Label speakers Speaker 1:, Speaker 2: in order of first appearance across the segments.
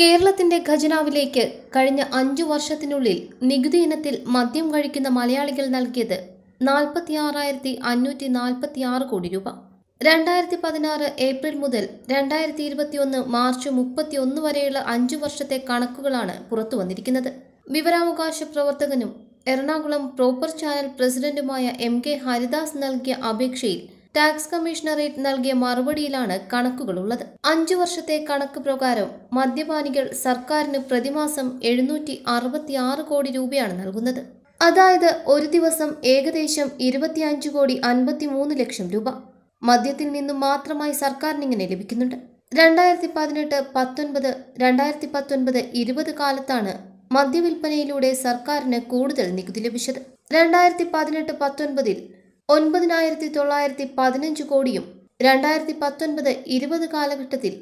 Speaker 1: കേരളത്തിന്റെ ഖജനാവിലേക്ക് കഴിഞ്ഞ അഞ്ചു വർഷത്തിനുള്ളിൽ നികുതി ഇനത്തിൽ മദ്യം കഴിക്കുന്ന മലയാളികൾ നൽകിയത് നാൽപ്പത്തി അഞ്ഞൂറ്റി കോടി രൂപ രണ്ടായിരത്തി പതിനാറ് ഏപ്രിൽ മുതൽ രണ്ടായിരത്തി ഇരുപത്തിയൊന്ന് മാർച്ച് ഒന്ന് വരെയുള്ള അഞ്ചു വർഷത്തെ കണക്കുകളാണ് പുറത്തു വന്നിരിക്കുന്നത് വിവരാവകാശ പ്രവർത്തകനും എറണാകുളം പ്രോപ്പർ ചാനൽ പ്രസിഡന്റുമായ എം കെ ഹരിദാസ് നൽകിയ അപേക്ഷയിൽ ടാക്സ് കമ്മീഷണറേറ്റ് നൽകിയ മറുപടിയിലാണ് കണക്കുകളുള്ളത് അഞ്ചു വർഷത്തെ കണക്ക് പ്രകാരം മദ്യപാനികൾ സർക്കാരിന് പ്രതിമാസം എഴുന്നൂറ്റി അറുപത്തിയാറ് കോടി രൂപയാണ് നൽകുന്നത് അതായത് ഒരു ദിവസം ഏകദേശം ഇരുപത്തിയഞ്ച് കോടി അൻപത്തിമൂന്ന് ലക്ഷം രൂപ മദ്യത്തിൽ നിന്നും മാത്രമായി സർക്കാരിന് ഇങ്ങനെ ലഭിക്കുന്നുണ്ട് രണ്ടായിരത്തി പതിനെട്ട് പത്തൊൻപത് രണ്ടായിരത്തി പത്തൊൻപത് ഇരുപത് കാലത്താണ് മദ്യവിൽപ്പനയിലൂടെ സർക്കാരിന് കൂടുതൽ നികുതി ലഭിച്ചത് രണ്ടായിരത്തി പതിനെട്ട് പത്തൊൻപതിൽ ഒൻപതിനായിരത്തി തൊള്ളായിരത്തി പതിനഞ്ച് കോടിയും രണ്ടായിരത്തി പത്തൊൻപത് ഇരുപത് കാലഘട്ടത്തിൽ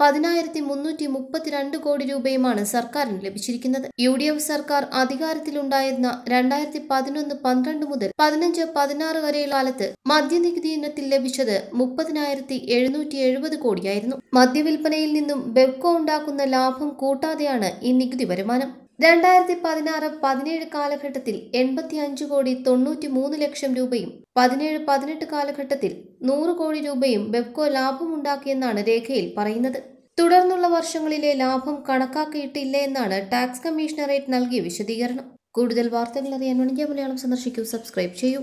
Speaker 1: പതിനായിരത്തി മുന്നൂറ്റി മുപ്പത്തിരണ്ട് കോടി രൂപയുമാണ് സർക്കാരിന് ലഭിച്ചിരിക്കുന്നത് യു ഡി എഫ് സർക്കാർ അധികാരത്തിലുണ്ടായിരുന്ന രണ്ടായിരത്തി പതിനൊന്ന് പന്ത്രണ്ട് മുതൽ പതിനഞ്ച് പതിനാറ് വരെയുള്ള കാലത്ത് മദ്യനികുതി ഇനത്തിൽ ലഭിച്ചത് മുപ്പതിനായിരത്തി എഴുന്നൂറ്റി എഴുപത് കോടിയായിരുന്നു മദ്യവിൽപ്പനയിൽ നിന്നും ബെബ്കോ ഉണ്ടാക്കുന്ന ലാഭം കൂട്ടാതെയാണ് ഈ നികുതി വരുമാനം രണ്ടായിരത്തി പതിനാറ് പതിനേഴ് കാലഘട്ടത്തിൽ എൺപത്തി അഞ്ച് കോടി തൊണ്ണൂറ്റി മൂന്ന് ലക്ഷം രൂപയും പതിനേഴ് പതിനെട്ട് കാലഘട്ടത്തിൽ നൂറ് കോടി രൂപയും ബെബ്കോ ലാഭമുണ്ടാക്കിയെന്നാണ് രേഖയിൽ പറയുന്നത് തുടർന്നുള്ള വർഷങ്ങളിലെ ലാഭം കണക്കാക്കിയിട്ടില്ല എന്നാണ് ടാക്സ് കമ്മീഷണറേറ്റ് നൽകിയ വിശദീകരണം കൂടുതൽ വാർത്തകൾ അറിയാൻ വണിജ്യ മലയാളം സന്ദർശിക്കൂ സബ്സ്ക്രൈബ് ചെയ്യൂ